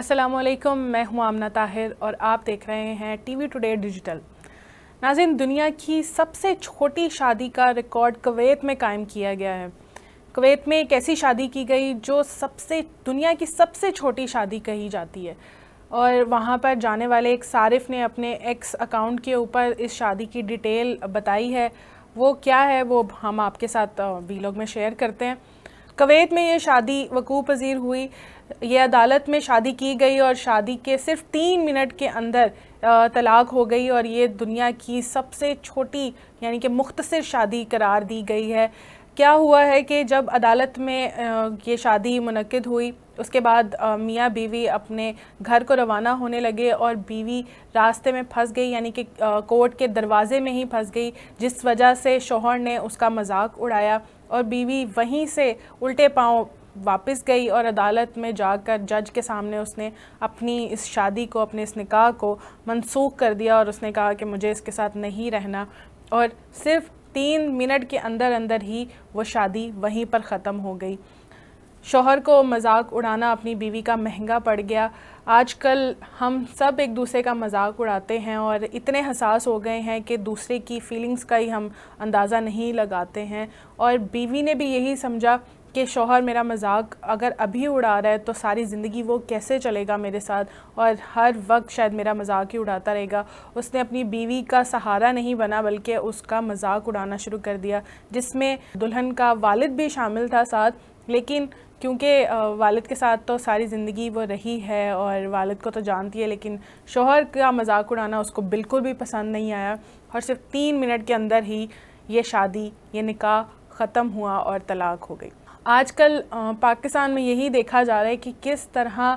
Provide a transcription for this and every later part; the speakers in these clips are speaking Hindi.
वालेकुम मैं हूं आमना ताहिर और आप देख रहे हैं टीवी टुडे डिजिटल नाजिन दुनिया की सबसे छोटी शादी का रिकॉर्ड कुवैत में कायम किया गया है कुवैत में एक ऐसी शादी की गई जो सबसे दुनिया की सबसे छोटी शादी कही जाती है और वहाँ पर जाने वाले एक सारिफ ने अपने एक्स अकाउंट के ऊपर इस शादी की डिटेल बताई है वो क्या है वो हम आपके साथ वीलॉग में शेयर करते हैं कवैत में ये शादी वकूफ़ पजीर हुई ये अदालत में शादी की गई और शादी के सिर्फ तीन मिनट के अंदर तलाक हो गई और ये दुनिया की सबसे छोटी यानी कि मुख्तसर शादी करार दी गई है क्या हुआ है कि जब अदालत में ये शादी मनद हुई उसके बाद मियाँ बीवी अपने घर को रवाना होने लगे और बीवी रास्ते में फंस गई यानी कि कोर्ट के दरवाज़े में ही फंस गई जिस वजह से शोहर ने उसका मजाक उड़ाया और बीवी वहीं से उल्टे पाँव वापस गई और अदालत में जाकर जज के सामने उसने अपनी इस शादी को अपने इस निकाह को मनसूख कर दिया और उसने कहा कि मुझे इसके साथ नहीं रहना और सिर्फ तीन मिनट के अंदर अंदर ही वो शादी वहीं पर ख़त्म हो गई शोहर को मजाक उड़ाना अपनी बीवी का महंगा पड़ गया आजकल हम सब एक दूसरे का मजाक उड़ाते हैं और इतने हसास हो गए हैं कि दूसरे की फीलिंग्स का ही हम अंदाज़ा नहीं लगाते हैं और बीवी ने भी यही समझा कि शोहर मेरा मजाक अगर अभी उड़ा रहा है तो सारी ज़िंदगी वो कैसे चलेगा मेरे साथ और हर वक्त शायद मेरा मजाक ही उड़ाता रहेगा उसने अपनी बीवी का सहारा नहीं बना बल्कि उसका मजाक उड़ाना शुरू कर दिया जिसमें दुल्हन का वालिद भी शामिल था साथ लेकिन क्योंकि वालद के साथ तो सारी ज़िंदगी वो रही है और वालद को तो जानती है लेकिन शोहर का मजाक उड़ाना उसको बिल्कुल भी पसंद नहीं आया और सिर्फ तीन मिनट के अंदर ही ये शादी ये निकाह ख़त्म हुआ और तलाक हो गई आजकल पाकिस्तान में यही देखा जा रहा है कि किस तरह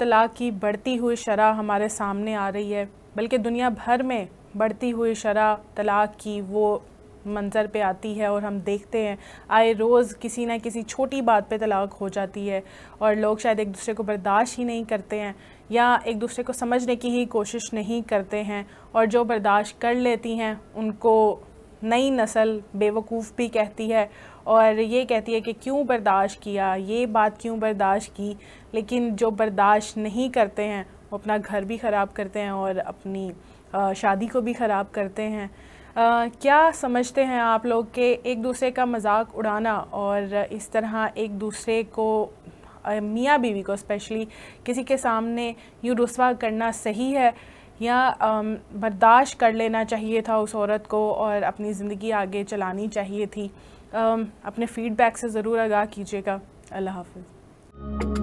तलाक की बढ़ती हुई शरह हमारे सामने आ रही है बल्कि दुनिया भर में बढ़ती हुई शरह तलाक की वो मंज़र पे आती है और हम देखते हैं आए रोज़ किसी ना किसी छोटी बात पे तलाक हो जाती है और लोग शायद एक दूसरे को बर्दाश्त ही नहीं करते हैं या एक दूसरे को समझने की ही कोशिश नहीं करते हैं और जो बर्दाश्त कर लेती हैं उनको नई नस्ल बेवकूफ़ भी कहती है और ये कहती है कि क्यों बर्दाश्त किया ये बात क्यों बर्दाश्त की लेकिन जो बर्दाश्त नहीं करते हैं वो अपना घर भी ख़राब करते हैं और अपनी शादी को भी ख़राब करते हैं आ, क्या समझते हैं आप लोग के एक दूसरे का मजाक उड़ाना और इस तरह एक दूसरे को मियाँ बीवी को स्पेशली किसी के सामने यूँ रसवा करना सही है या बर्दाश्त कर लेना चाहिए था उस औरत को और अपनी ज़िंदगी आगे चलानी चाहिए थी अपने फ़ीडबैक से ज़रूर आगाह कीजिएगा अल्लाह हाफिज़